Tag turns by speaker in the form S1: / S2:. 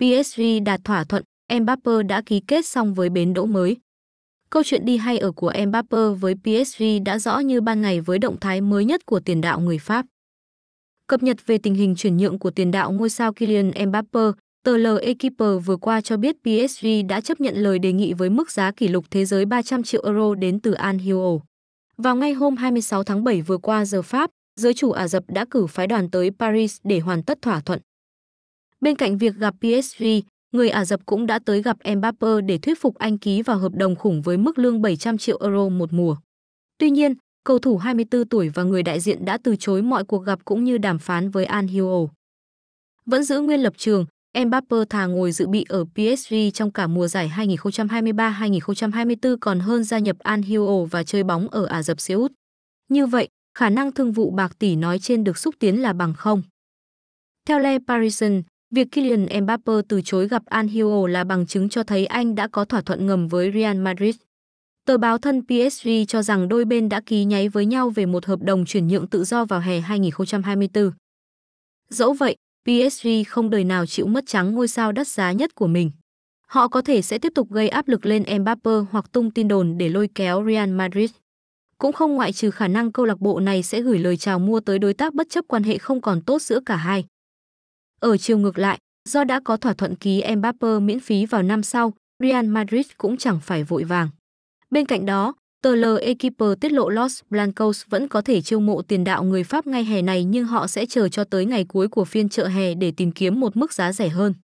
S1: PSG đạt thỏa thuận, Mbappe đã ký kết xong với bến đỗ mới. Câu chuyện đi hay ở của Mbappe với PSG đã rõ như ban ngày với động thái mới nhất của tiền đạo người Pháp. Cập nhật về tình hình chuyển nhượng của tiền đạo ngôi sao Kylian Mbappe, tờ Lequipe vừa qua cho biết PSG đã chấp nhận lời đề nghị với mức giá kỷ lục thế giới 300 triệu euro đến từ Al Hilal. Vào ngay hôm 26 tháng 7 vừa qua giờ Pháp, giới chủ Ả Rập đã cử phái đoàn tới Paris để hoàn tất thỏa thuận. Bên cạnh việc gặp PSG, người Ả Rập cũng đã tới gặp Mbappe để thuyết phục anh ký vào hợp đồng khủng với mức lương 700 triệu euro một mùa. Tuy nhiên, cầu thủ 24 tuổi và người đại diện đã từ chối mọi cuộc gặp cũng như đàm phán với An Hyo. Vẫn giữ nguyên lập trường, Mbappe thà ngồi dự bị ở PSG trong cả mùa giải 2023-2024 còn hơn gia nhập An Hyo và chơi bóng ở Ả Rập Xê Út. Như vậy, khả năng thương vụ bạc tỷ nói trên được xúc tiến là bằng không. Theo Le Parisien, Việc Kylian Mbappe từ chối gặp Anhio là bằng chứng cho thấy anh đã có thỏa thuận ngầm với Real Madrid. Tờ báo thân PSG cho rằng đôi bên đã ký nháy với nhau về một hợp đồng chuyển nhượng tự do vào hè 2024. Dẫu vậy, PSG không đời nào chịu mất trắng ngôi sao đắt giá nhất của mình. Họ có thể sẽ tiếp tục gây áp lực lên Mbappe hoặc tung tin đồn để lôi kéo Real Madrid. Cũng không ngoại trừ khả năng câu lạc bộ này sẽ gửi lời chào mua tới đối tác bất chấp quan hệ không còn tốt giữa cả hai. Ở chiều ngược lại, do đã có thỏa thuận ký Mbappe miễn phí vào năm sau, Real Madrid cũng chẳng phải vội vàng. Bên cạnh đó, tờ L Equipe tiết lộ Los Blancos vẫn có thể chiêu mộ tiền đạo người Pháp ngay hè này nhưng họ sẽ chờ cho tới ngày cuối của phiên chợ hè để tìm kiếm một mức giá rẻ hơn.